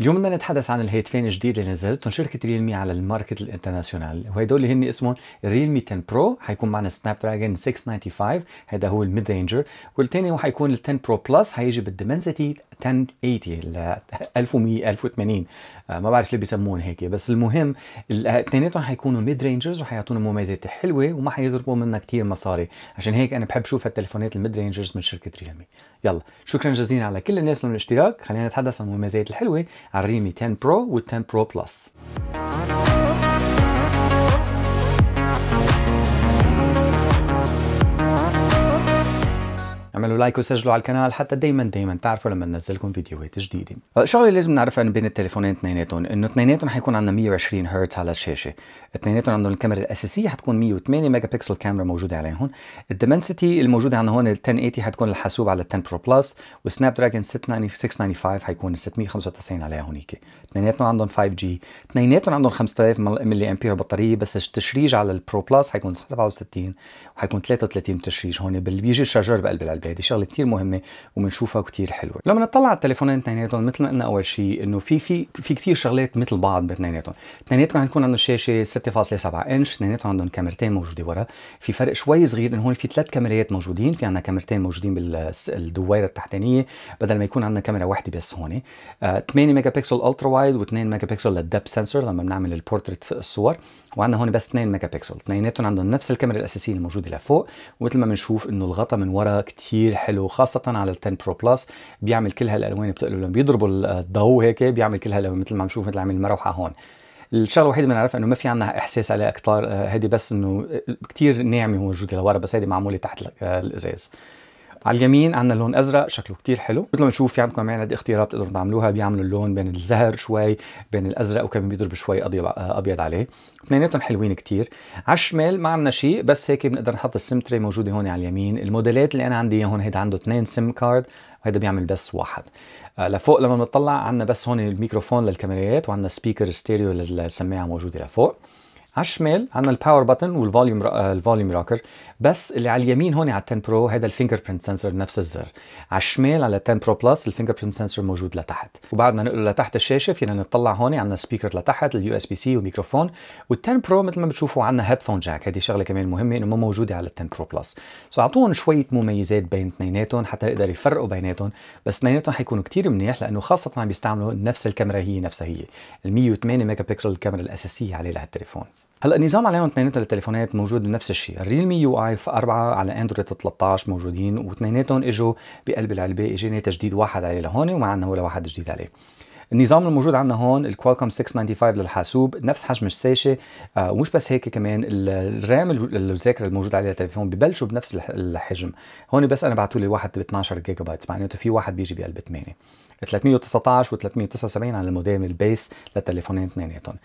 اليوم بدنا نتحدث عن الهاتفين الجديد اللي نزلتهم شركه ريلمي على الماركت الانترناسيونال وهدول اللي هن اسمهم ريلمي 10 برو حيكون معنا سناب دراجون 695 هذا هو الميد رينجر والثاني هو حيكون ال 10 برو بلس حيجي بالدمنسيتي 1080 1100 1080 ما بعرف ليه بيسمون هيك بس المهم الاثنيناتهم آه، حيكونوا ميد رينجرز وحيعطونا مميزات حلوه وما حيضربوا منا كثير مصاري عشان هيك انا بحب شوف هالتليفونات الميد رينجرز من شركه ريلمي يلا شكرا جزيلا على كل الناس للاشتراك خلينا نتحدث عن المميزات الحلوه على الريمي 10 برو وال10 برو بلس اعملوا لايك وسجلوا على القناه حتى دائما دائما تعرفوا لما ننزل لكم فيديوهات جديده أه، شغله لازم نعرفها بين التليفونين اثنيناتهم انه اثنيناتهم حيكون عندنا 120 هرتز على الشاشه اثنيناتهم عندهم الكاميرا الاساسيه حتكون 108 ميجا بكسل كاميرا موجوده عليهم الدمنسيتي الموجوده عندنا هون ال 1080 حتكون الحاسوب على ال 10 برو بلس والسناب دراجون 695 حيكون 695 عليها هونيك اثنيناتهم عندهم 5 جي اثنيناتهم عندهم 5000 ملي امبير بطاريه بس التشريج على البرو بلس حيكون 67 وحيكون 33 تشريج هون بيجي الشارجر بقلب العلبه الموجوده هذه شغله كثير مهمه وبنشوفها كثير حلوه لما نطلع على التليفونين اثنيناتهم مثل ما قلنا اول شيء انه في في في كثير شغلات مثل بعض باثنيناتهم اثنيناتهم عم عندهم شاشه 6.7 انش اثنيناتهم عندهم كاميرتين موجوده ورا في فرق شوي صغير انه هون في ثلاث كاميرات موجودين في عندنا كاميرتين موجودين بالدويره التحتانيه بدل ما يكون عندنا كاميرا واحده بس هون 8 آه، ميجا بكسل الترا وايد و2 ميجا بكسل للدب سنسور لما بنعمل البورتريت الصور وعندنا هون بس 2 ميجا بكسل اثنيناتهم عندهم نفس الكاميرا الاساسيه الموجوده لفوق ومثل ما بنشوف انه الغطاء من ورا كثير كتير حلو خاصه على ال10 برو بلس بيعمل كل هالالوان بتقلب لما بيضربوا الضوء هيك بيعمل كل هالالوان مثل ما عم نشوف مثل عم المروحه هون الشغله الوحيده اللي بنعرفها انه ما في عندنا احساس عليها اكثر آه، هيدي بس انه آه، كتير ناعمه موجوده لورا بس هيدي معموله تحت آه، الازاز على اليمين عندنا لون ازرق شكله كتير حلو مثل ما بنشوف في يعني عندكم كمان عندي اختيارات بتقدروا تعملوها بيعملوا اللون بين الزهر شوي بين الازرق وكمان بيضرب شوي ابيض عليه اثنيناتهم حلوين كتير على الشمال ما عندنا شيء بس هيك بنقدر نحط تري موجوده هون على اليمين الموديلات اللي انا عندي هون هيدا عنده اثنين سم كارد وهيدا بيعمل بس واحد آه، لفوق لما بنطلع عندنا بس هون الميكروفون للكاميرات وعندنا سبيكر ستيريو للسماعه موجوده لفوق على الشمال عندنا الباور بتن والفوليوم الفوليوم راكر بس اللي على اليمين هون على 10 برو هذا الفينجر برنت سنسور نفس الزر على الشمال على 10 برو بلس الفينجر برنت سنسور موجود لتحت وبعد ما نقله لتحت الشاشه فينا نطلع هون عندنا سبيكر لتحت اليو اس بي سي وميكروفون وال10 برو مثل ما بتشوفوا عندنا هيدفون جاك هذه شغله كمان مهمه انه ما موجوده على ال10 برو بلس سو اعطوهم شويه مميزات بين اثنيناتهم حتى يقدروا يفرقوا بيناتهم بس اثنيناتهم حيكونوا كثير منيح لانه خاصه عم بيستعملوا نفس الكاميرا هي نفسها هي ال 108 ميجا بكسل الكاميرا الاساسيه عليه لهالتليفون هلا النظام عليهم اثنيناتهم التليفونات موجود بنفس الشيء الريلمي يو اي 4 على اندرويد 13 موجودين واثنيناتهم اجوا بقلب العلبه اجاني تجديد واحد عليه لهون وما عندنا ولا واحد جديد عليه النظام الموجود عندنا هون الكوالكوم 695 للحاسوب نفس حجم الشاشه آه، ومش بس هيك كمان الرام الذاكره الموجوده عليها التليفون ببلشوا بنفس الحجم هون بس انا بعثوا لي واحد ب 12 جيجا بايت معناته في واحد بيجي بقلب 8 319 و 379 على الموديم البيس للتليفونين اثنيناتهم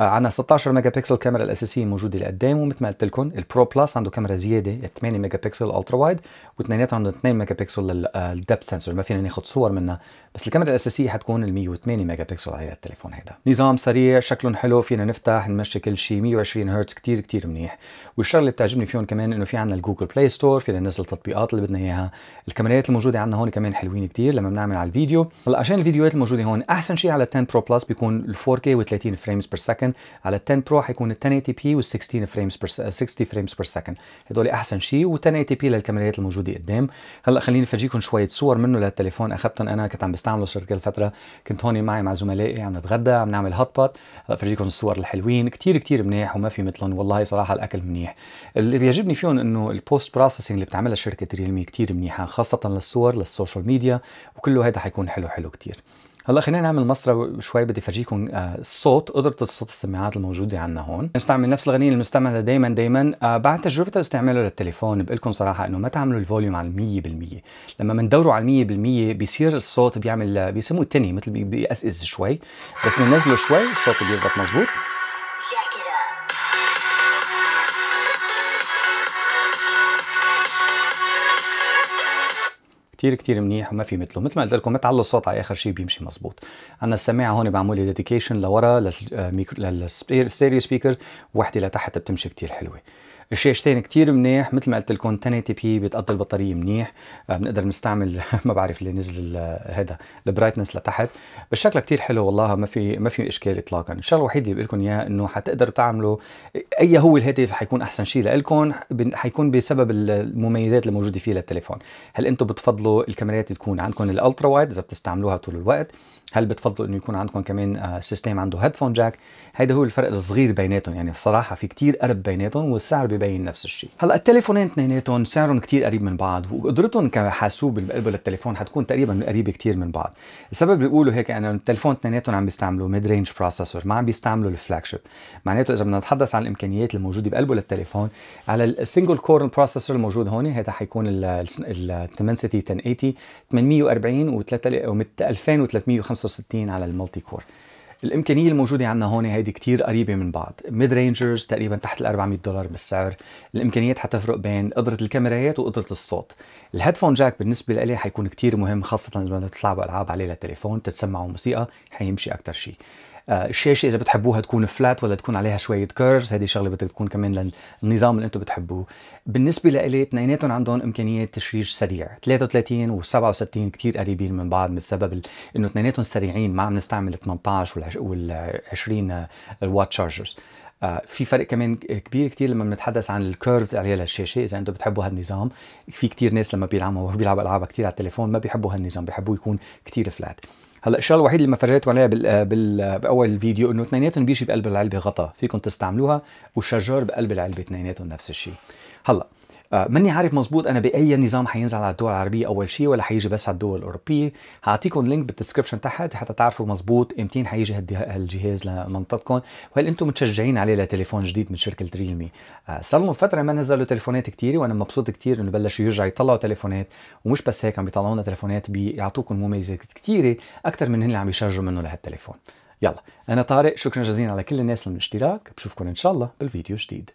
آه، عندنا 16 ميجا بكسل الكاميرا الاساسيه موجوده لقدام ومثل ما قلت لكم البرو بلس عنده كاميرا زياده 8 ميجا بكسل الترا وايد واثنيناتهم عنده 2 ميجا بكسل للدب سنسور ما فينا ناخذ صور منها بس الكاميرا الاساسيه حتكون ال 108 108 ميجا بكسل على التليفون هيدا نظام سريع شكله حلو فينا نفتح نمشي كل شيء 120 هرتز كتير كتير منيح والشغله اللي بتعجبني فيهم كمان انه في عندنا الجوجل بلاي ستور فينا ننزل التطبيقات اللي بدنا اياها الكاميرات الموجوده عندنا هون كمان حلوين كتير لما بنعمل على الفيديو هلا عشان الفيديوهات الموجوده هون احسن شيء على 10 برو بلس بيكون ال 4K و 30 فريمز بير سكند على 10 برو حيكون 1080p وال 16 فريمز بر 60 فريمز بير سكند هدول احسن شيء و 1080p للكاميرات الموجوده قدام هلا خليني افرجيكم شويه صور منه للتليفون اخذتهم انا كنت عم بستعمله صرت كل فتره كنت هون هون معي مع زملائي عم نتغدى عم نعمل هطبط بفرجيكم الصور الحلوين كتير كتير منيح وما في مثلهم والله صراحه الاكل منيح اللي بيعجبني فيهم انه البوست بروسيسنج اللي بتعملها شركه ريلمي كتير منيحه خاصه للصور للسوشيال ميديا وكله هذا حيكون حلو حلو كتير هلا خلينا نعمل مسرح شوي بدي افرجيكم الصوت قدره الصوت السماعات الموجوده عندنا هون نستعمل نفس الغنيه المستعمله دائما دائما بعد تجربه استعماله للتليفون بقول لكم صراحه انه ما تعملوا الفوليوم على 100% لما بندوره على 100% بيصير الصوت بيعمل بيسموه تني مثل بيقزقز شوي بس بننزله شوي الصوت بيضبط مزبوط كتير كتير منيح وما في مثله مثل ما قلت لكم ما الصوت على اخر شيء بيمشي مزبوط عندنا السماعه هون بعمل ديديكيشن لورا للستيريو آه، سبيكر وحده لتحت بتمشي كتير حلوه الشاشتين كتير منيح مثل ما قلت لكم 10 تي بي بتقضي البطاريه منيح آه، بنقدر نستعمل ما بعرف اللي نزل هذا آه، البرايتنس لتحت بس شكله كتير حلو والله ما في ما في اشكال اطلاقا الشغله الوحيده اللي بقول لكم اياها انه حتقدروا تعملوا اي هو الهاتف حيكون احسن شيء لكم حيكون بسبب المميزات اللي موجوده فيه للتليفون هل انتم بتفضلوا الكاميرات تكون عندكم الالترا وايد اذا بتستعملوها طول الوقت هل بتفضلوا انه يكون عندكم كمان آه، سيستم عنده هيدفون جاك هذا هو الفرق الصغير بيناتهم يعني بصراحه في كتير قرب بيناتهم والسعر ببين نفس الشيء هلا التليفونين اثنيناتهم سعرهم كثير قريب من بعض وقدرتهم كحاسوب اللي بقلبه للتليفون حتكون تقريبا قريبه كثير من بعض السبب بيقولوا هيك انه التليفون اثنيناتهم عم بيستعملوا ميد رينج بروسيسور ما عم بيستعملوا الفلاج شيب معناته اذا بدنا نتحدث عن الامكانيات الموجوده بقلبه للتليفون على السنجل كور بروسيسور الموجود هون هذا حيكون ال 1080 840 و 2365 على المالتي كور الامكانيه الموجوده عندنا هون هيدي كتير قريبه من بعض ميد رينجرز تقريبا تحت ال 400 دولار بالسعر الامكانيات حتفرق بين قدره الكاميرات وقدره الصوت الهيدفون جاك بالنسبه لي حيكون كتير مهم خاصه لما تطلعوا العاب عليه للتليفون تتسمعوا موسيقى حيمشي اكثر شيء آه، الشاشه اذا بتحبوها تكون فلات ولا تكون عليها شويه كيرفز هذه شغله بدها تكون كمان للنظام اللي انتم بتحبوه بالنسبه لإلي اثنيناتهم عندهم امكانيات تشريج سريع 33 و 67 كثير قريبين من بعض من السبب انه اثنيناتهم سريعين ما عم نستعمل 18 وال 20 الوات شارجرز آه في فرق كمان كبير كتير لما بنتحدث عن الكيرف عليها للشاشه اذا انتم بتحبوا هالنظام في كتير ناس لما بيلعبوا بيلعبوا ألعاب كتير على التليفون ما بيحبوا هالنظام بيحبوا يكون كتير فلات هلا الشغله الوحيد اللي ما فرجيتكم عليها بال آه، بال آه، باول الفيديو انه اثنيناتهم بيجي بقلب العلبه غطا فيكم تستعملوها والشجار بقلب العلبه اثنيناتهم نفس الشيء هلا آه، ماني عارف مزبوط انا باي نظام حينزل على الدول العربيه اول شيء ولا حيجي بس على الدول الاوروبيه هعطيكم لينك بالدسكربشن تحت حتى تعرفوا مزبوط امتين حيجي هالجهاز لمنطقتكم وهل انتم متشجعين عليه لتليفون جديد من شركه ريلمي آه، صار لهم فتره ما نزلوا تليفونات كثير وانا مبسوط كثير انه بلشوا يرجعوا يطلعوا تليفونات ومش بس هيك عم بيطلعوا لنا تليفونات بيعطوكم مميزات كثيره اكثر من هن اللي عم يشجعوا منه لهالتليفون يلا انا طارق شكرا جزيلا على كل الناس الاشتراك بشوفكم ان شاء الله بالفيديو جديد